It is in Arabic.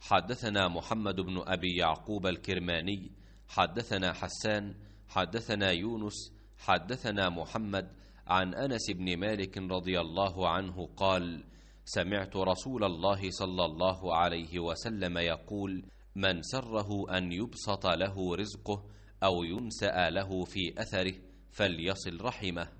حدثنا محمد بن أبي يعقوب الكرماني حدثنا حسان حدثنا يونس حدثنا محمد عن أنس بن مالك رضي الله عنه قال سمعت رسول الله صلى الله عليه وسلم يقول من سره أن يبسط له رزقه أو ينسأ له في أثره فليصل رحمه